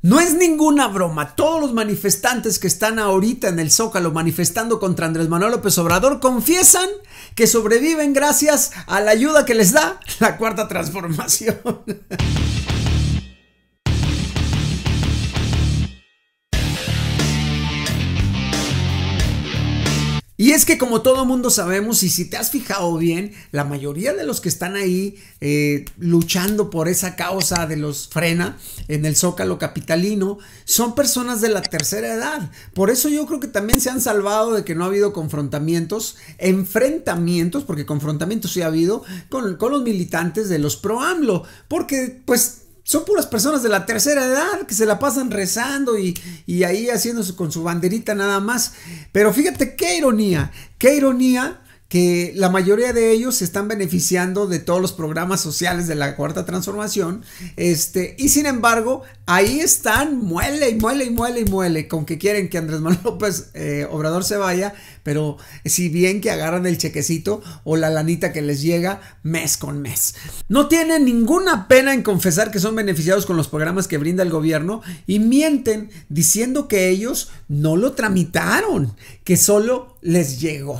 No es ninguna broma. Todos los manifestantes que están ahorita en el Zócalo manifestando contra Andrés Manuel López Obrador confiesan que sobreviven gracias a la ayuda que les da la cuarta transformación. Y es que como todo mundo sabemos, y si te has fijado bien, la mayoría de los que están ahí eh, luchando por esa causa de los frena en el zócalo capitalino son personas de la tercera edad. Por eso yo creo que también se han salvado de que no ha habido confrontamientos, enfrentamientos, porque confrontamientos sí ha habido con, con los militantes de los pro porque pues son puras personas de la tercera edad que se la pasan rezando y, ahí haciéndose con su banderita nada más. Pero fíjate qué ironía, qué ironía que la mayoría de ellos se están beneficiando de todos los programas sociales de la cuarta transformación, este, y sin embargo, ahí están, muele y muele y muele y muele, con que quieren que Andrés Manuel López eh, Obrador se vaya, pero si bien que agarran el chequecito o la lanita que les llega mes con mes. No tienen ninguna pena en confesar que son beneficiados con los programas que brinda el gobierno y mienten diciendo que ellos no lo tramitaron, que solo les llegó.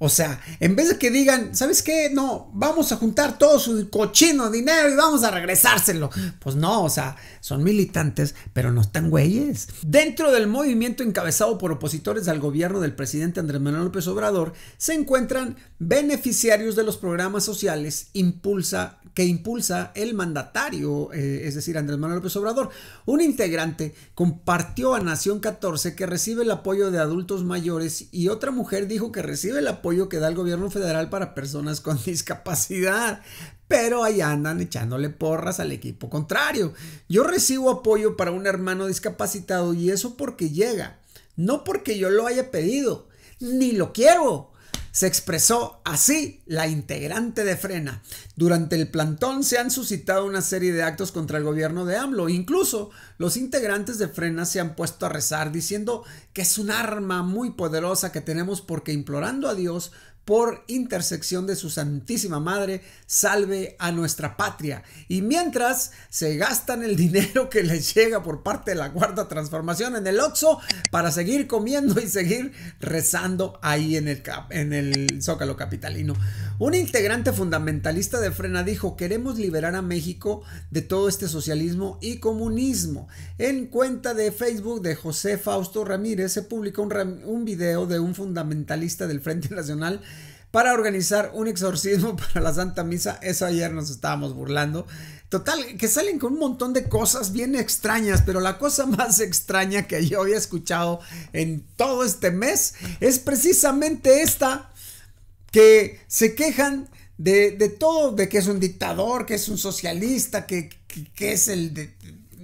O sea, en vez de que digan, ¿sabes qué? No, vamos a juntar todo su cochino dinero y vamos a regresárselo. Pues no, o sea, son militantes, pero no están güeyes. Dentro del movimiento encabezado por opositores al gobierno del presidente Andrés Manuel López Obrador, se encuentran beneficiarios de los programas sociales impulsa, que impulsa el mandatario, eh, es decir, Andrés Manuel López Obrador. Un integrante compartió a Nación 14 que recibe el apoyo de adultos mayores y otra mujer dijo que recibe el apoyo que da el gobierno federal para personas con discapacidad. Pero ahí andan echándole porras al equipo contrario. Yo recibo apoyo para un hermano discapacitado y eso porque llega. No porque yo lo haya pedido, ni lo quiero se expresó así la integrante de Frena. Durante el plantón se han suscitado una serie de actos contra el gobierno de AMLO. Incluso los integrantes de Frena se han puesto a rezar diciendo que es un arma muy poderosa que tenemos porque implorando a Dios por intersección de su Santísima Madre, salve a nuestra patria. Y mientras se gastan el dinero que les llega por parte de la Cuarta Transformación en el Oxxo para seguir comiendo y seguir rezando ahí en el, en el Zócalo Capitalino. Un integrante fundamentalista de Frena dijo, queremos liberar a México de todo este socialismo y comunismo. En cuenta de Facebook de José Fausto Ramírez se publicó un, video de un fundamentalista del Frente Nacional para organizar un exorcismo para la Santa Misa. Eso ayer nos estábamos burlando. Total, que salen con un montón de cosas bien extrañas, pero la cosa más extraña que yo había escuchado en todo este mes es precisamente esta que se quejan de, todo, de que es un dictador, que es un socialista, que, que es el de,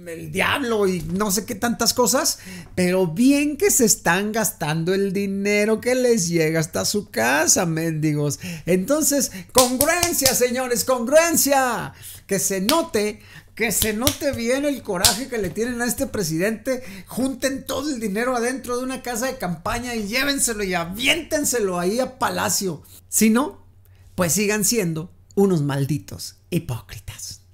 el diablo y no sé qué tantas cosas, pero bien que se están gastando el dinero que les llega hasta su casa, mendigos. Entonces, congruencia, señores, congruencia. Que se note que se note bien el coraje que le tienen a este presidente, junten todo el dinero adentro de una casa de campaña y llévenselo y aviéntenselo ahí a Palacio. Si no, pues sigan siendo unos malditos hipócritas.